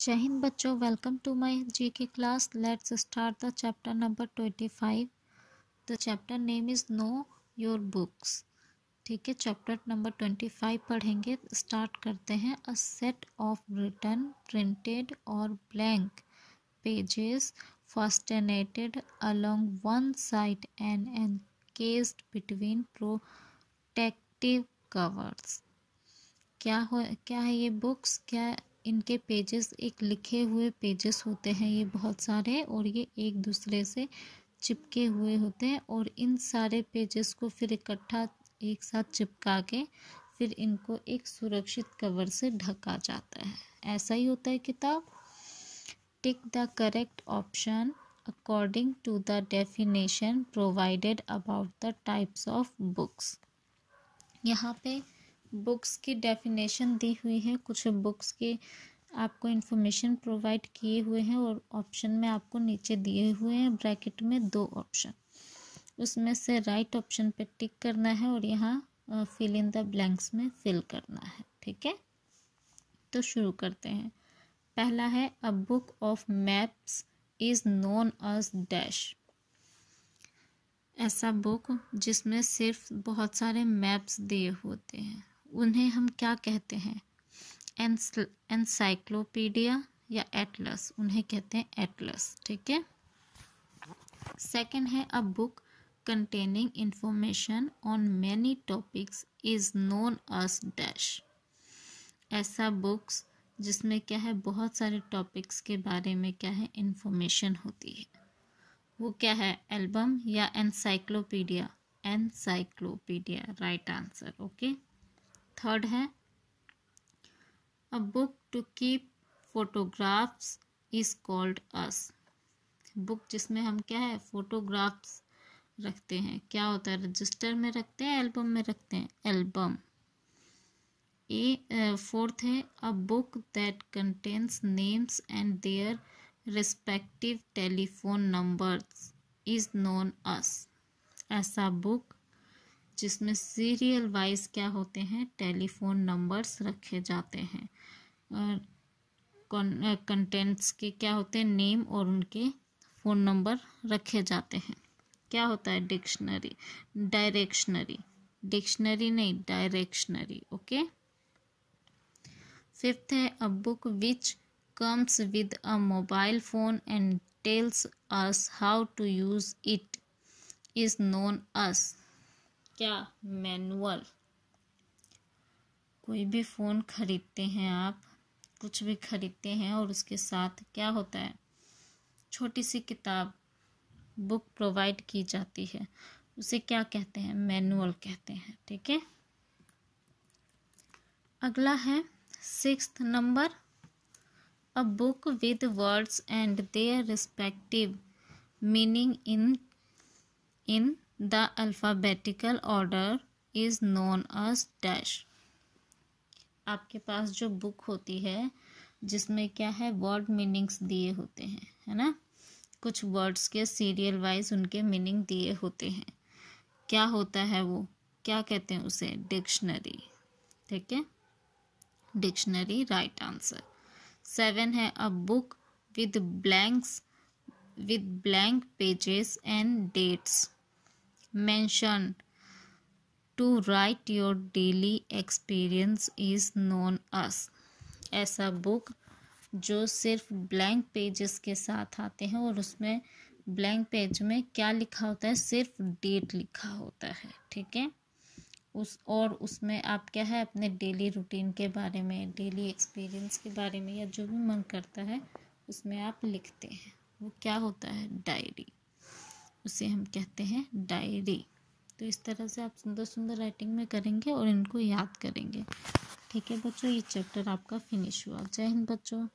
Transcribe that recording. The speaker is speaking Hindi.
जय हिंद बच्चों welcome to my GK class let's start the chapter number twenty five the chapter name is know your books ठीक है चैप्टर नंबर ट्वेंटी फाइव पढ़ेंगे स्टार्ट करते हैं a set of written printed और blank pages fastened along one side and encased between protective covers क्या हो क्या है ये बुक्स क्या इनके पेजेस एक लिखे हुए पेजेस होते हैं ये बहुत सारे और ये एक दूसरे से चिपके हुए होते हैं और इन सारे पेजेस को फिर इकट्ठा एक साथ चिपका के फिर इनको एक सुरक्षित कवर से ढका जाता है ऐसा ही होता है किताब tick the correct option according to the definition provided about the types of books यहाँ पे बुक्स की डेफिनेशन दी हुई है कुछ बुक्स के आपको इन्फॉर्मेशन प्रोवाइड किए हुए हैं और ऑप्शन में आपको नीचे दिए हुए हैं ब्रैकेट में दो ऑप्शन उसमें से राइट ऑप्शन पे टिक करना है और यहाँ फिल इन द ब्लैंक्स में फिल करना है ठीक है तो शुरू करते हैं पहला है a book of maps is known as dash ऐसा बुक जिसमें सिर्फ बहुत सारे मैप्स दिए होते हैं उन्हें हम क्या कहते हैं एनसाइक्लोपीडिया या एटलस उन्हें कहते हैं एटलस ठीक है सेकेंड है a book containing information on many topics is known as dash ऐसा बुक्स जिसमें क्या है बहुत सारे टॉपिक्स के बारे में क्या है इंफॉर्मेशन होती है वो क्या है एल्बम या encyclopedia encyclopedia right answer okay third है a book to keep photographs is called as book जिसमें हम क्या है फोटोग्राफ्स रखते हैं क्या होता है रजिस्टर में रखते हैं एल्बम में रखते हैं एल्बम ए फोर्थ है a book that contains names and their respective telephone numbers is known as ऐसा बुक जिसमें सीरियल वाइज क्या होते हैं टेलीफोन नंबर्स रखे जाते हैं कंटेंट्स के क्या होते हैं नेम और उनके फ़ोन नंबर रखे जाते हैं क्या होता है डिक्शनरी डायरेक्शनरी डिक्शनरी नहीं डायरेक्शनरी ओके फिफ्थ है a book which comes with a mobile phone and tells us how to use it is known as क्या मैनुअल कोई भी फ़ोन ख़रीदते हैं आप कुछ भी ख़रीदते हैं और उसके साथ क्या होता है छोटी सी किताब बुक प्रोवाइड की जाती है उसे क्या कहते हैं मैनुअल कहते हैं ठीक है अगला है six number a book with words and their respective meaning in in the alphabetical order is known as dash आपके पास जो बुक होती है जिसमें क्या है वर्ड मीनिंग्स दिए होते हैं है ना कुछ वर्ड्स के सीरियल वाइज उनके मीनिंग दिए होते हैं क्या होता है वो क्या कहते हैं उसे डिक्शनरी ठीक है डिक्शनरी राइट आंसर सेवन है a book with blanks with blank pages and dates mentioned. To write your daily experience is known as. ऐसा बुक जो सिर्फ ब्लैंक पेजेस के साथ आते हैं और उसमें ब्लैंक पेज में क्या लिखा होता है सिर्फ डेट लिखा होता है ठीक है उस और उसमें आप क्या है अपने डेली रूटीन के बारे में डेली एक्सपीरियंस के बारे में या जो भी मन करता है उसमें आप लिखते हैं वो क्या होता है डायरी उसे हम कहते हैं डायरी तो इस तरह से आप सुंदर सुंदर राइटिंग में करेंगे और इनको याद करेंगे ठीक है बच्चों ये चैप्टर आपका फिनिश हुआ जय हिंद बच्चों